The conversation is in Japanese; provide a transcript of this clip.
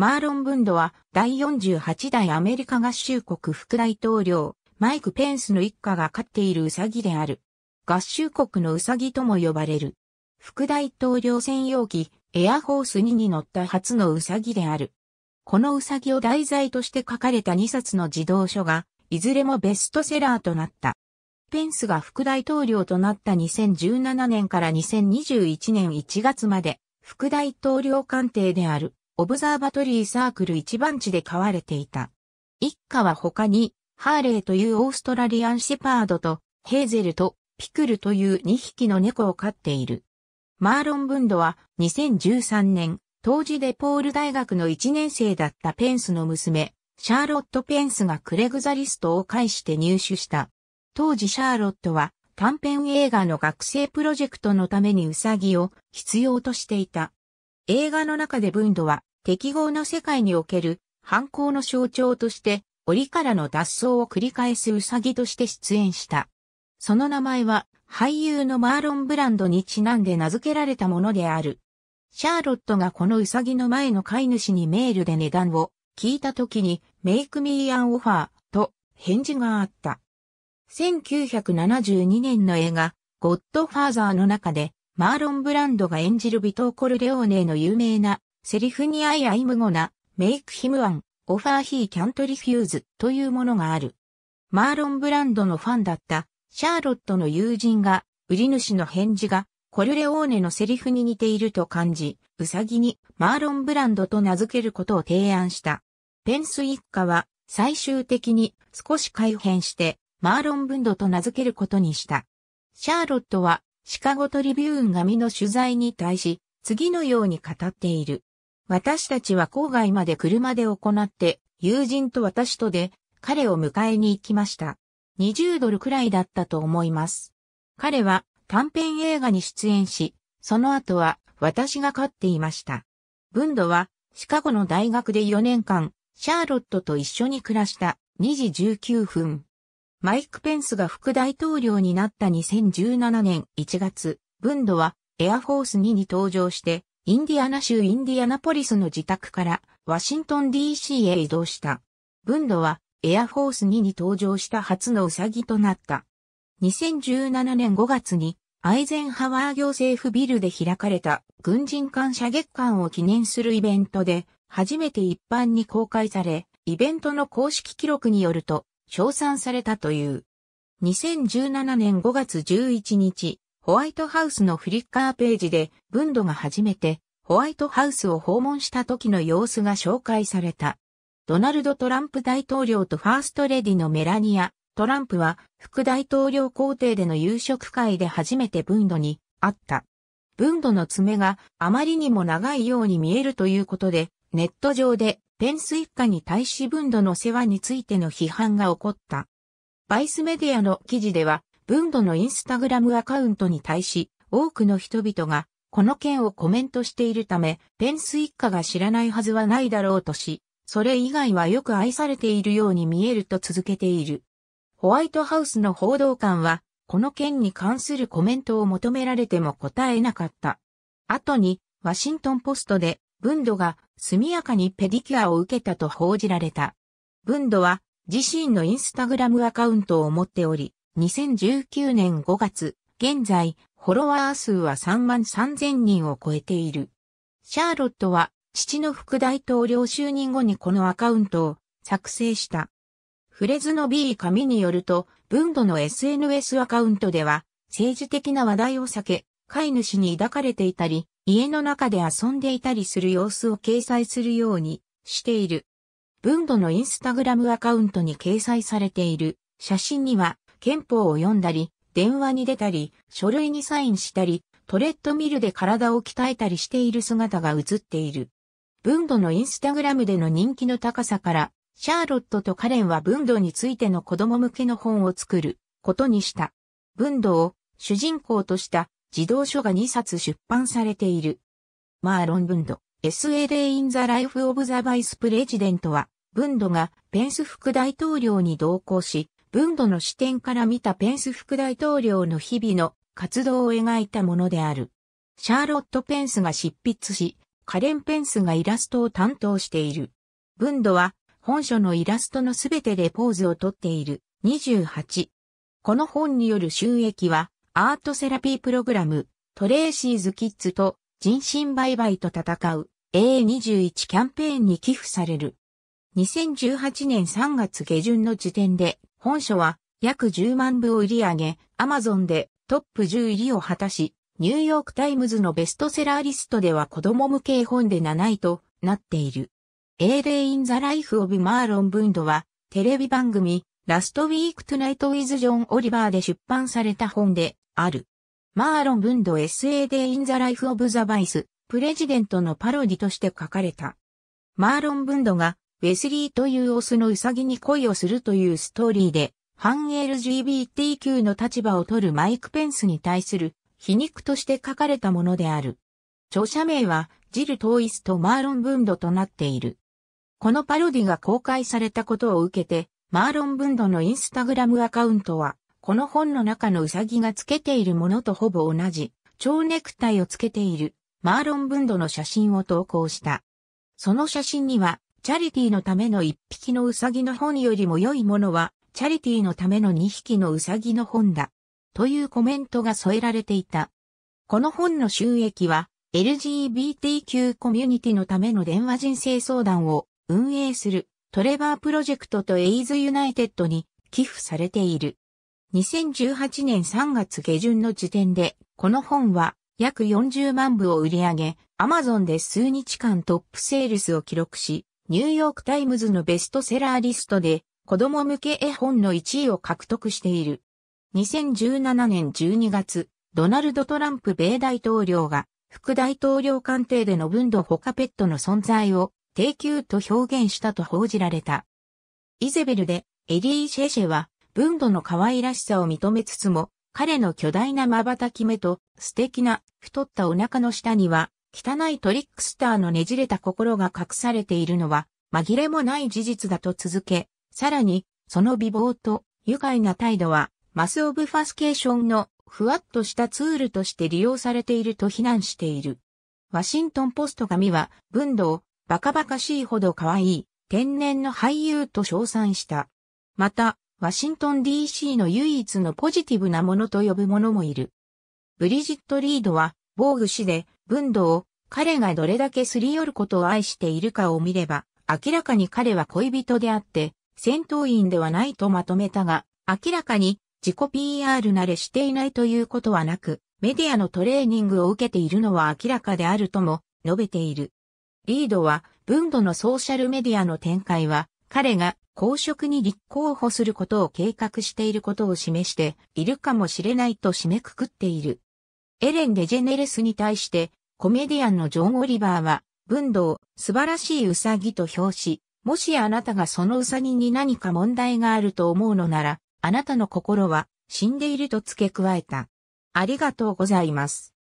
マーロン・ブンドは第48代アメリカ合衆国副大統領、マイク・ペンスの一家が飼っているウサギである。合衆国のウサギとも呼ばれる。副大統領専用機、エアフォース2に乗った初のウサギである。このウサギを題材として書かれた2冊の児童書が、いずれもベストセラーとなった。ペンスが副大統領となった2017年から2021年1月まで、副大統領官邸である。オブザーバトリーサークル一番地で飼われていた。一家は他に、ハーレーというオーストラリアンシェパードと、ヘーゼルとピクルという2匹の猫を飼っている。マーロン・ブンドは2013年、当時デポール大学の1年生だったペンスの娘、シャーロット・ペンスがクレグザリストを介して入手した。当時シャーロットは短編映画の学生プロジェクトのためにウサギを必要としていた。映画の中でブンドは適合の世界における反抗の象徴として、檻からの脱走を繰り返すウサギとして出演した。その名前は、俳優のマーロン・ブランドにちなんで名付けられたものである。シャーロットがこのウサギの前の飼い主にメールで値段を聞いた時に、メイクミーアンオファーと返事があった。1972年の映画、ゴッドファーザーの中で、マーロン・ブランドが演じるビトー・コルレオーネの有名なセリフにアイアイムゴナ、メイクヒムアン、オファーヒーキャントリフューズというものがある。マーロンブランドのファンだったシャーロットの友人が、売り主の返事が、コルレオーネのセリフに似ていると感じ、ウサギにマーロンブランドと名付けることを提案した。ペンス一家は最終的に少し改変してマーロンブンドと名付けることにした。シャーロットはシカゴトリビューン紙の取材に対し次のように語っている。私たちは郊外まで車で行って、友人と私とで、彼を迎えに行きました。20ドルくらいだったと思います。彼は短編映画に出演し、その後は私が飼っていました。ブンドはシカゴの大学で4年間、シャーロットと一緒に暮らした2時19分。マイク・ペンスが副大統領になった2017年1月、ブンドはエアフォース2に登場してインディアナ州インディアナポリスの自宅からワシントン DC へ移動した。分度はエアフォース2に登場した初のウサギとなった。2017年5月にアイゼンハワー行政府ビルで開かれた軍人感謝月間を記念するイベントで初めて一般に公開され、イベントの公式記録によると称賛されたという。2017年5月11日、ホワイトハウスのフリッカーページで、ン度が初めて、ホワイトハウスを訪問した時の様子が紹介された。ドナルド・トランプ大統領とファーストレディのメラニア・トランプは、副大統領公邸での夕食会で初めてン度に会った。ン度の爪があまりにも長いように見えるということで、ネット上でペンス一家に対しン度の世話についての批判が起こった。バイスメディアの記事では、文度のインスタグラムアカウントに対し、多くの人々が、この件をコメントしているため、ペンス一家が知らないはずはないだろうとし、それ以外はよく愛されているように見えると続けている。ホワイトハウスの報道官は、この件に関するコメントを求められても答えなかった。後に、ワシントンポストで、文度が速やかにペディキュアを受けたと報じられた。文度は、自身のインスタグラムアカウントを持っており、2019年5月、現在、フォロワー数は3万3000人を超えている。シャーロットは、父の副大統領就任後にこのアカウントを作成した。フレズの B 紙によると、文ドの SNS アカウントでは、政治的な話題を避け、飼い主に抱かれていたり、家の中で遊んでいたりする様子を掲載するようにしている。文ドのインスタグラムアカウントに掲載されている写真には、憲法を読んだり、電話に出たり、書類にサインしたり、トレッドミルで体を鍛えたりしている姿が映っている。文度のインスタグラムでの人気の高さから、シャーロットとカレンは文度についての子供向けの本を作ることにした。文度を主人公とした児童書が2冊出版されている。マーロン文度、SLA in the Life of the Vice President は、文度がペンス副大統領に同行し、文度の視点から見たペンス副大統領の日々の活動を描いたものである。シャーロット・ペンスが執筆し、カレン・ペンスがイラストを担当している。文度は本書のイラストのすべてでポーズをとっている。28。この本による収益は、アートセラピープログラム、トレーシーズ・キッズと人身売買と戦う A21 キャンペーンに寄付される。2018年3月下旬の時点で本書は約10万部を売り上げ、アマゾンでトップ10入りを果たし、ニューヨークタイムズのベストセラーリストでは子供向け本で7位となっている。A Day in the Life of Marlon Bund は、テレビ番組、ラストウィークトゥナイトウィズジョン・オリバーで出版された本である。マーロン・ブンド SA Day in the Life of the Vice、プレジデントのパロディとして書かれた。マーロン・ブンドがウェスリーというオスのウサギに恋をするというストーリーで、反 LGBTQ の立場を取るマイク・ペンスに対する皮肉として書かれたものである。著者名は、ジル・トーイスとマーロン・ブンドとなっている。このパロディが公開されたことを受けて、マーロン・ブンドのインスタグラムアカウントは、この本の中のウサギがつけているものとほぼ同じ、蝶ネクタイをつけている、マーロン・ブンドの写真を投稿した。その写真には、チャリティのための1匹のウサギの本よりも良いものは、チャリティのための2匹のウサギの本だ。というコメントが添えられていた。この本の収益は、LGBTQ コミュニティのための電話人生相談を運営するトレバープロジェクトとエイズユナイテッドに寄付されている。2018年3月下旬の時点で、この本は約40万部を売り上げ、アマゾンで数日間トップセールスを記録し、ニューヨークタイムズのベストセラーリストで、子供向け絵本の1位を獲得している。2017年12月、ドナルド・トランプ米大統領が、副大統領官邸でのド・度カペットの存在を、低級と表現したと報じられた。イゼベルで、エリー・シェシェは、ン度の可愛らしさを認めつつも、彼の巨大な瞬き目と、素敵な、太ったお腹の下には、汚いトリックスターのねじれた心が隠されているのは、紛れもない事実だと続け、さらに、その美貌と愉快な態度は、マスオブファスケーションのふわっとしたツールとして利用されていると非難している。ワシントンポスト紙は、文道、バカバカしいほど可愛い、天然の俳優と称賛した。また、ワシントン DC の唯一のポジティブなものと呼ぶ者もいる。ブリジット・リードは、防具師で、文道を彼がどれだけすり寄ることを愛しているかを見れば、明らかに彼は恋人であって、戦闘員ではないとまとめたが、明らかに自己 PR 慣れしていないということはなく、メディアのトレーニングを受けているのは明らかであるとも述べている。リードは、文度のソーシャルメディアの展開は、彼が公職に立候補することを計画していることを示しているかもしれないと締めくくっている。エレン・デジェネレスに対してコメディアンのジョン・オリバーは、文道、素晴らしいウサギと表し、もしあなたがそのウサギに何か問題があると思うのなら、あなたの心は死んでいると付け加えた。ありがとうございます。